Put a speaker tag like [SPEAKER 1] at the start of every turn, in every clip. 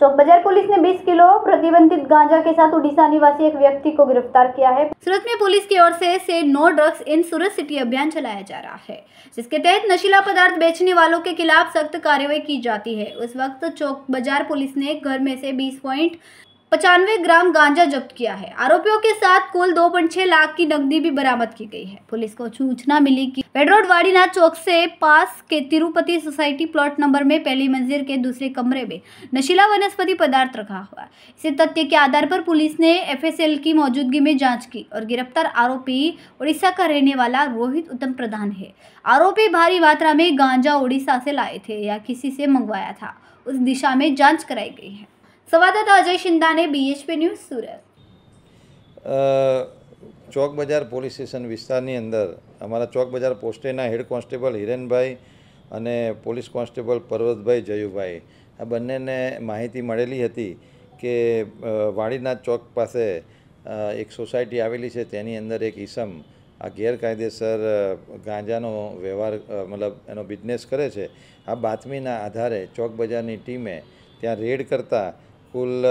[SPEAKER 1] चौक बाजार पुलिस ने 20 किलो प्रतिबंधित गांजा के साथ उड़ीसा निवासी एक व्यक्ति को गिरफ्तार किया है सूरत में पुलिस की ओर से से no drugs in Surat city अभियान चलाया जा रहा है जिसके तहत नशीला पदार्थ बेचने वालों के खिलाफ सख्त कार्रवाई की जाती है उस वक्त चौक बाजार पुलिस ने घर में से बीस पॉइंट पचानवे ग्राम गांजा जब्त किया है आरोपियों के साथ कुल दो लाख की नकदी भी बरामद की गई है पुलिस को सूचना मिली की पेड्रोड वाड़ीनाथ चौक से पास के तिरुपति सोसाइटी प्लॉट नंबर में पहली मंजिल के दूसरे कमरे में नशीला वनस्पति पदार्थ रखा हुआ इस तथ्य के आधार पर पुलिस ने एफ की मौजूदगी में जाँच की और गिरफ्तार आरोपी उड़ीसा का रहने वाला रोहित उत्तम प्रधान है आरोपी भारी मात्रा में गांजा उड़ीसा से लाए थे या किसी से मंगवाया था उस दिशा में जाँच कराई गई है સંવાદદાતા અજય શિંદાને BHP news Surat
[SPEAKER 2] Chowk Bazaar police station વિસ્તારની અંદર અમારા ચોક બજાર પોસ્ટેના હેડ કોન્સ્ટેબલ હિરેનભાઈ અને પોલીસ કોન્સ્ટેબલ પર્વતભાઈ જયુભાઈ આ બંનેને માહિતી મળેલી હતી કે વાડીનાથ ચોક પાસે એક સોસાયટી આવેલી છે તેની અંદર એક ઈસમ આ ગેરકાયદેસર ગાંજાનો વ્યવહાર મતલબ એનો બિઝનેસ કરે છે આ બાતમીના આધારે ચોક બજારની ટીમે ત્યાં રેડ કરતાં કુલ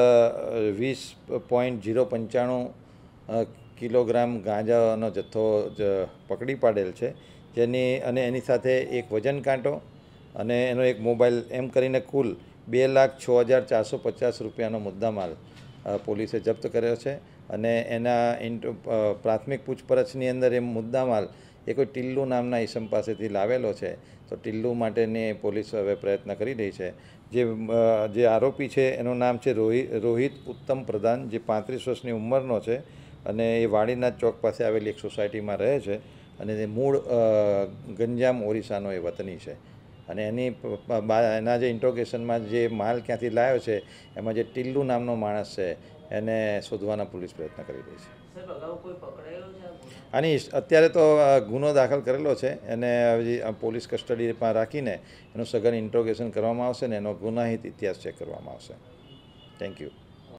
[SPEAKER 2] વીસ પોઈન્ટ જીરો પંચાણું કિલોગ્રામ ગાંજાનો જથ્થો જ પકડી પાડેલ છે જેની અને એની સાથે એક વજન કાંટો અને એનો એક મોબાઈલ એમ કરીને કુલ બે લાખ છ હજાર ચારસો પચાસ રૂપિયાનો મુદ્દામાલ પોલીસે જપ્ત કર્યો છે અને એના પ્રાથમિક પૂછપરછની અંદર એ મુદ્દામાલ એ કોઈ ટિલ્લુ નામના ઈસમ પાસેથી લાવેલો છે તો ટિલ્લુ માટેની પોલીસ હવે પ્રયત્ન કરી રહી છે જે જે આરોપી છે એનું નામ છે રોહિત રોહિત ઉત્તમ પ્રધાન જે પાંત્રીસ વર્ષની ઉંમરનો છે અને એ વાડીનાથ ચોક પાસે આવેલી એક સોસાયટીમાં રહે છે અને તે મૂળ ગંજામ ઓરિસ્સાનો એ વતની છે અને એની એના જે ઇન્ટ્રોગેશનમાં જે માલ ક્યાંથી લાવ્યો છે એમાં જે ટિલ્લુ નામનો માણસ છે એને શોધવાના પોલીસ પ્રયત્ન કરી રહી
[SPEAKER 1] છે
[SPEAKER 2] આની અત્યારે તો ગુનો દાખલ કરેલો છે એને હજી પોલીસ કસ્ટડીમાં રાખીને એનું સઘન ઇન્ટ્રોગેશન કરવામાં આવશે ને એનો ગુનાહિત ઇતિહાસ ચેક કરવામાં આવશે થેન્ક યુ